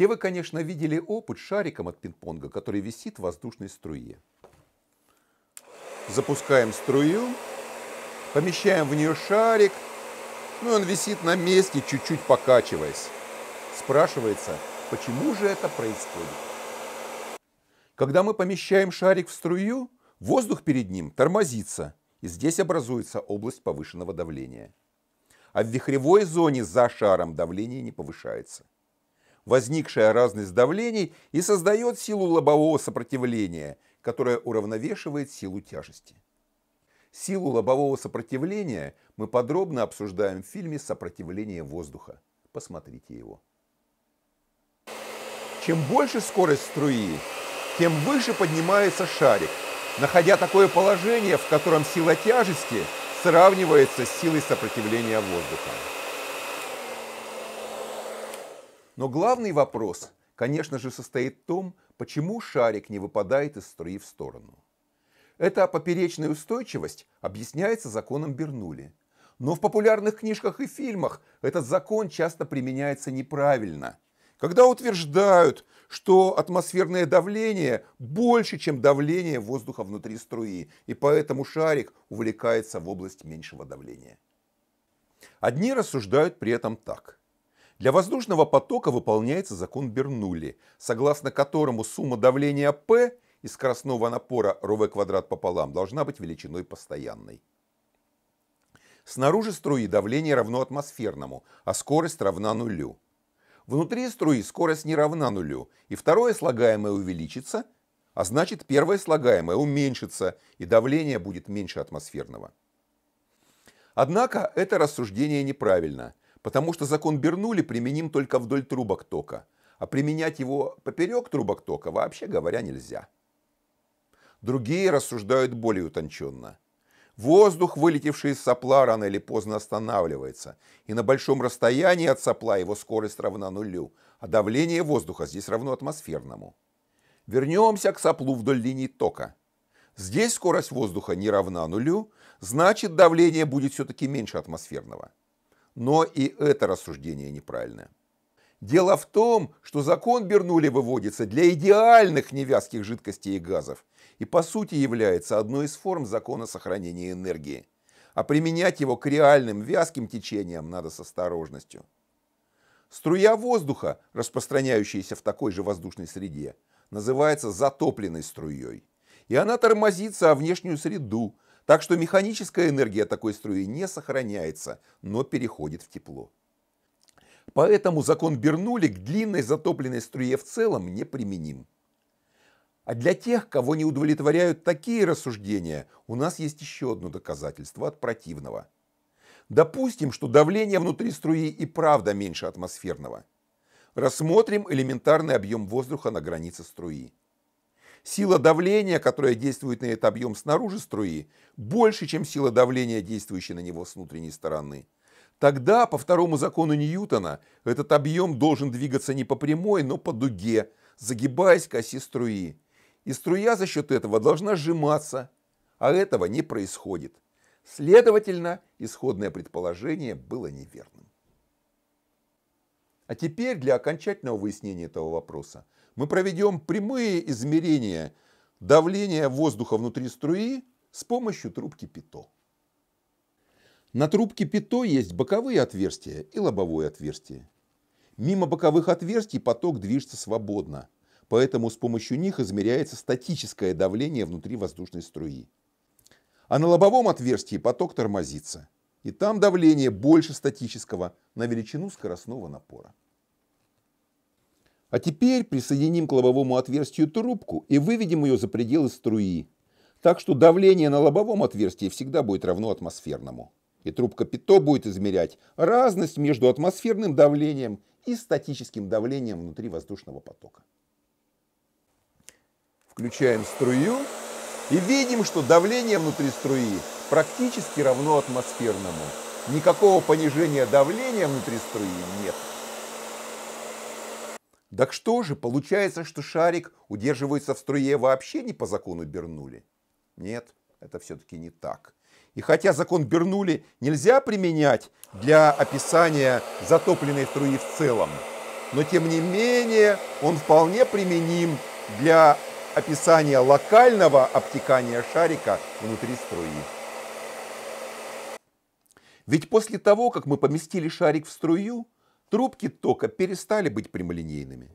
Все вы, конечно, видели опыт с шариком от пинг-понга, который висит в воздушной струе. Запускаем струю, помещаем в нее шарик, ну и он висит на месте, чуть-чуть покачиваясь. Спрашивается, почему же это происходит? Когда мы помещаем шарик в струю, воздух перед ним тормозится, и здесь образуется область повышенного давления. А в вихревой зоне за шаром давление не повышается возникшая разность давлений и создает силу лобового сопротивления, которая уравновешивает силу тяжести. Силу лобового сопротивления мы подробно обсуждаем в фильме «Сопротивление воздуха». Посмотрите его. Чем больше скорость струи, тем выше поднимается шарик, находя такое положение, в котором сила тяжести сравнивается с силой сопротивления воздуха. Но главный вопрос, конечно же, состоит в том, почему шарик не выпадает из струи в сторону. Эта поперечная устойчивость объясняется законом Бернули. Но в популярных книжках и фильмах этот закон часто применяется неправильно. Когда утверждают, что атмосферное давление больше, чем давление воздуха внутри струи, и поэтому шарик увлекается в область меньшего давления. Одни рассуждают при этом так. Для воздушного потока выполняется закон Бернулли, согласно которому сумма давления P и скоростного напора ρV квадрат пополам должна быть величиной постоянной. Снаружи струи давление равно атмосферному, а скорость равна нулю. Внутри струи скорость не равна нулю, и второе слагаемое увеличится, а значит первое слагаемое уменьшится, и давление будет меньше атмосферного. Однако это рассуждение неправильно. Потому что закон Бернули применим только вдоль трубок тока, а применять его поперек трубок тока вообще говоря нельзя. Другие рассуждают более утонченно. Воздух, вылетевший из сопла, рано или поздно останавливается, и на большом расстоянии от сопла его скорость равна нулю, а давление воздуха здесь равно атмосферному. Вернемся к соплу вдоль линии тока. Здесь скорость воздуха не равна нулю, значит давление будет все-таки меньше атмосферного. Но и это рассуждение неправильное. Дело в том, что закон Бернули выводится для идеальных невязких жидкостей и газов и по сути является одной из форм закона сохранения энергии. А применять его к реальным вязким течениям надо с осторожностью. Струя воздуха, распространяющаяся в такой же воздушной среде, называется затопленной струей. И она тормозится о внешнюю среду, так что механическая энергия такой струи не сохраняется, но переходит в тепло. Поэтому закон Бернули к длинной затопленной струе в целом не применим. А для тех, кого не удовлетворяют такие рассуждения, у нас есть еще одно доказательство от противного. Допустим, что давление внутри струи и правда меньше атмосферного. Рассмотрим элементарный объем воздуха на границе струи сила давления, которая действует на этот объем снаружи струи, больше, чем сила давления, действующая на него с внутренней стороны. Тогда, по второму закону Ньютона, этот объем должен двигаться не по прямой, но по дуге, загибаясь к оси струи. И струя за счет этого должна сжиматься, а этого не происходит. Следовательно, исходное предположение было неверным. А теперь для окончательного выяснения этого вопроса – мы проведем прямые измерения давления воздуха внутри струи с помощью трубки ПИТО. На трубке ПИТО есть боковые отверстия и лобовое отверстие. Мимо боковых отверстий поток движется свободно, поэтому с помощью них измеряется статическое давление внутри воздушной струи. А на лобовом отверстии поток тормозится, и там давление больше статического на величину скоростного напора. А теперь присоединим к лобовому отверстию трубку и выведем ее за пределы струи. Так что давление на лобовом отверстии всегда будет равно атмосферному. И трубка ПИТО будет измерять разность между атмосферным давлением и статическим давлением внутри воздушного потока. Включаем струю и видим, что давление внутри струи практически равно атмосферному. Никакого понижения давления внутри струи нет. Так что же, получается, что шарик удерживается в струе вообще не по закону Бернули? Нет, это все-таки не так. И хотя закон Бернули нельзя применять для описания затопленной струи в целом, но тем не менее он вполне применим для описания локального обтекания шарика внутри струи. Ведь после того, как мы поместили шарик в струю, Трубки тока перестали быть прямолинейными.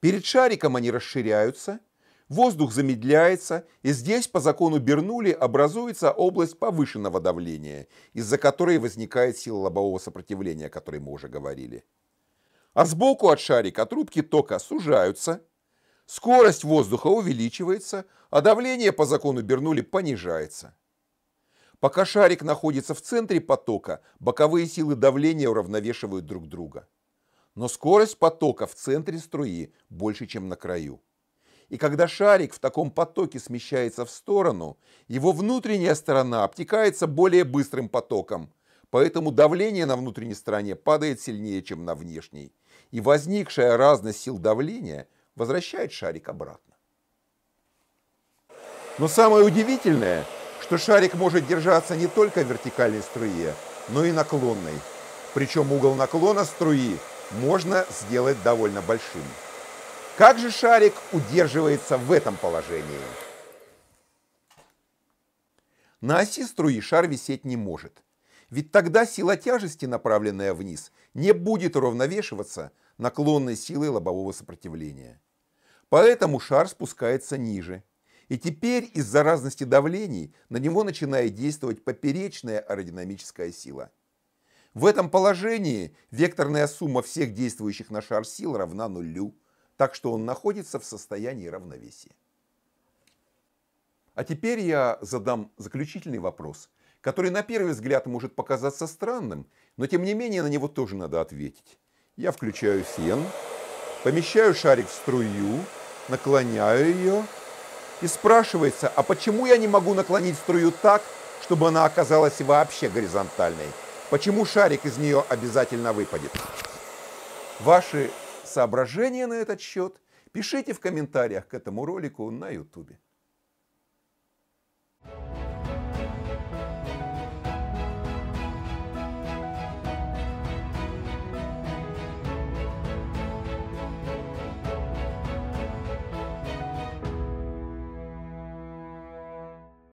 Перед шариком они расширяются, воздух замедляется, и здесь по закону Бернули образуется область повышенного давления, из-за которой возникает сила лобового сопротивления, о которой мы уже говорили. А сбоку от шарика трубки тока сужаются, скорость воздуха увеличивается, а давление по закону Бернули понижается. Пока шарик находится в центре потока, боковые силы давления уравновешивают друг друга. Но скорость потока в центре струи больше, чем на краю. И когда шарик в таком потоке смещается в сторону, его внутренняя сторона обтекается более быстрым потоком, поэтому давление на внутренней стороне падает сильнее, чем на внешней, и возникшая разность сил давления возвращает шарик обратно. Но самое удивительное – что шарик может держаться не только в вертикальной струе, но и наклонной. Причем угол наклона струи можно сделать довольно большим. Как же шарик удерживается в этом положении? На оси струи шар висеть не может. Ведь тогда сила тяжести, направленная вниз, не будет уравновешиваться наклонной силой лобового сопротивления. Поэтому шар спускается ниже – и теперь из-за разности давлений на него начинает действовать поперечная аэродинамическая сила. В этом положении векторная сумма всех действующих на шар сил равна нулю, так что он находится в состоянии равновесия. А теперь я задам заключительный вопрос, который на первый взгляд может показаться странным, но тем не менее на него тоже надо ответить. Я включаю фен, помещаю шарик в струю, наклоняю ее и спрашивается, а почему я не могу наклонить струю так, чтобы она оказалась вообще горизонтальной? Почему шарик из нее обязательно выпадет? Ваши соображения на этот счет пишите в комментариях к этому ролику на YouTube.